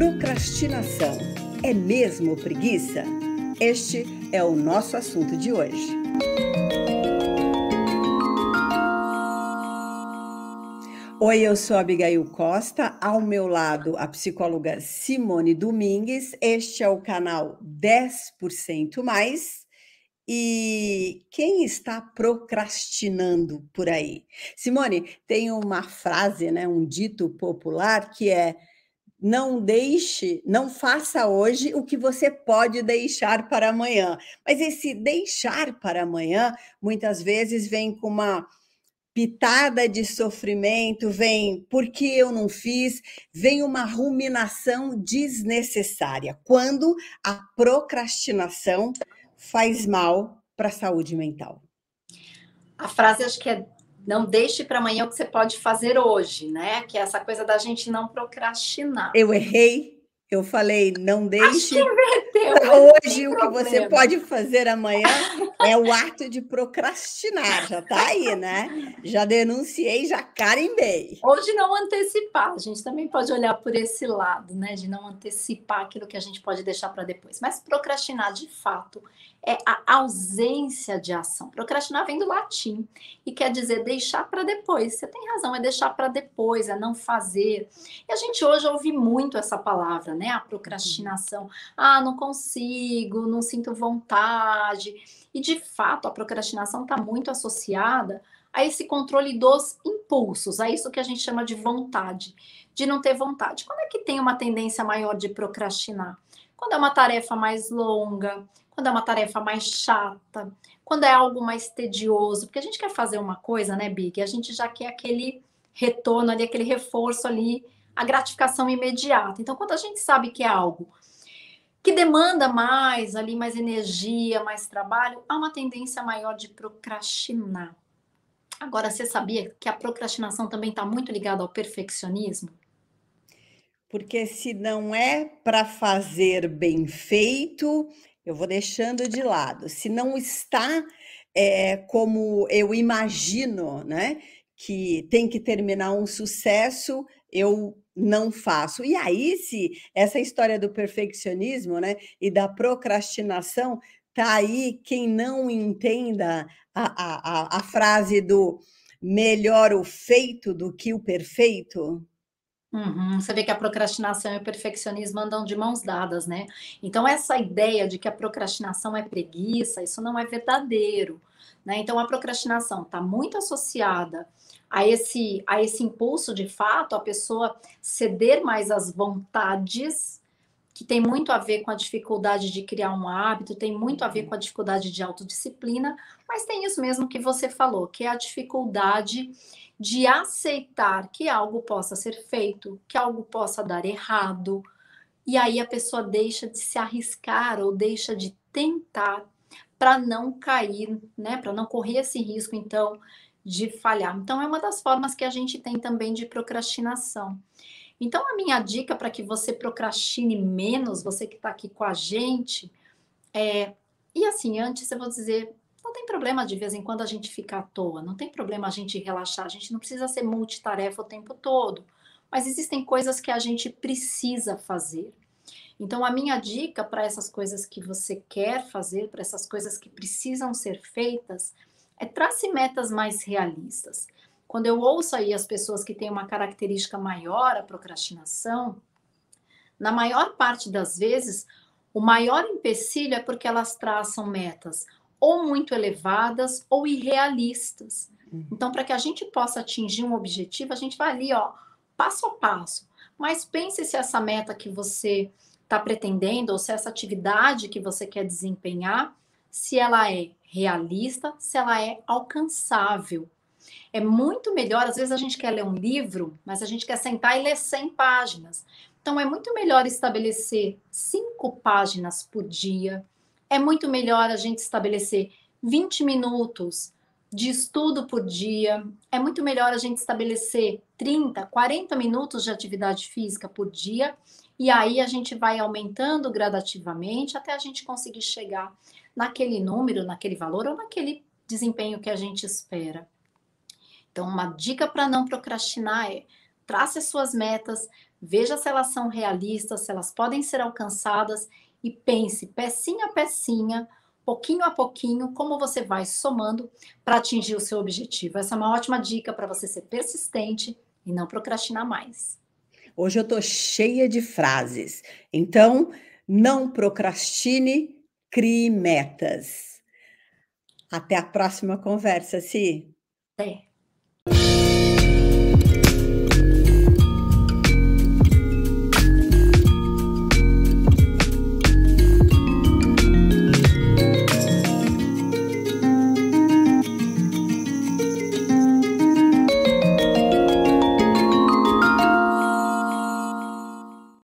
procrastinação é mesmo preguiça? Este é o nosso assunto de hoje. Oi, eu sou Abigail Costa, ao meu lado a psicóloga Simone Domingues. Este é o canal 10% Mais. E quem está procrastinando por aí? Simone, tem uma frase, né, um dito popular que é não deixe, não faça hoje o que você pode deixar para amanhã. Mas esse deixar para amanhã muitas vezes vem com uma pitada de sofrimento, vem porque eu não fiz, vem uma ruminação desnecessária, quando a procrastinação faz mal para a saúde mental. A frase acho que é não deixe para amanhã o que você pode fazer hoje, né? Que é essa coisa da gente não procrastinar. Eu errei, eu falei, não deixe. Acho que é então, é hoje o que você pode fazer amanhã é o ato de procrastinar, já tá aí, né? Já denunciei, já carimbei. Hoje não antecipar, a gente também pode olhar por esse lado, né? De não antecipar aquilo que a gente pode deixar para depois. Mas procrastinar, de fato, é a ausência de ação. Procrastinar vem do latim e quer dizer deixar para depois. Você tem razão, é deixar para depois, é não fazer. E a gente hoje ouve muito essa palavra, né? A procrastinação. Ah, não consigo, não sinto vontade. E de fato, a procrastinação está muito associada a esse controle dos impulsos, a isso que a gente chama de uhum. vontade, de não ter vontade. Quando é que tem uma tendência maior de procrastinar? Quando é uma tarefa mais longa, quando é uma tarefa mais chata, quando é algo mais tedioso, porque a gente quer fazer uma coisa, né, Big? A gente já quer aquele retorno ali, aquele reforço ali, a gratificação imediata. Então, quando a gente sabe que é algo que demanda mais ali, mais energia, mais trabalho, há uma tendência maior de procrastinar. Agora, você sabia que a procrastinação também está muito ligada ao perfeccionismo? Porque se não é para fazer bem feito, eu vou deixando de lado. Se não está é, como eu imagino, né? Que tem que terminar um sucesso, eu não faço. E aí, se essa história do perfeccionismo né, e da procrastinação, tá aí quem não entenda a, a, a, a frase do melhor o feito do que o perfeito. Uhum, você vê que a procrastinação e o perfeccionismo andam de mãos dadas, né? Então, essa ideia de que a procrastinação é preguiça, isso não é verdadeiro. Né? Então, a procrastinação está muito associada a esse, a esse impulso de fato, a pessoa ceder mais às vontades que tem muito a ver com a dificuldade de criar um hábito, tem muito a ver com a dificuldade de autodisciplina, mas tem isso mesmo que você falou, que é a dificuldade de aceitar que algo possa ser feito, que algo possa dar errado. E aí a pessoa deixa de se arriscar ou deixa de tentar para não cair, né, para não correr esse risco então de falhar. Então é uma das formas que a gente tem também de procrastinação. Então, a minha dica para que você procrastine menos, você que está aqui com a gente, é. E assim, antes eu vou dizer, não tem problema de vez em quando a gente ficar à toa, não tem problema a gente relaxar, a gente não precisa ser multitarefa o tempo todo, mas existem coisas que a gente precisa fazer. Então, a minha dica para essas coisas que você quer fazer, para essas coisas que precisam ser feitas, é trace metas mais realistas. Quando eu ouço aí as pessoas que têm uma característica maior, a procrastinação, na maior parte das vezes, o maior empecilho é porque elas traçam metas ou muito elevadas ou irrealistas. Uhum. Então, para que a gente possa atingir um objetivo, a gente vai ali, ó, passo a passo. Mas pense se essa meta que você está pretendendo, ou se essa atividade que você quer desempenhar, se ela é realista, se ela é alcançável. É muito melhor, às vezes a gente quer ler um livro, mas a gente quer sentar e ler 100 páginas. Então é muito melhor estabelecer cinco páginas por dia. É muito melhor a gente estabelecer 20 minutos de estudo por dia. É muito melhor a gente estabelecer 30, 40 minutos de atividade física por dia. E aí a gente vai aumentando gradativamente até a gente conseguir chegar naquele número, naquele valor ou naquele desempenho que a gente espera. Então, uma dica para não procrastinar é trace as suas metas, veja se elas são realistas, se elas podem ser alcançadas e pense pecinha a pecinha, pouquinho a pouquinho, como você vai somando para atingir o seu objetivo. Essa é uma ótima dica para você ser persistente e não procrastinar mais. Hoje eu estou cheia de frases. Então, não procrastine, crie metas. Até a próxima conversa, Si. Até.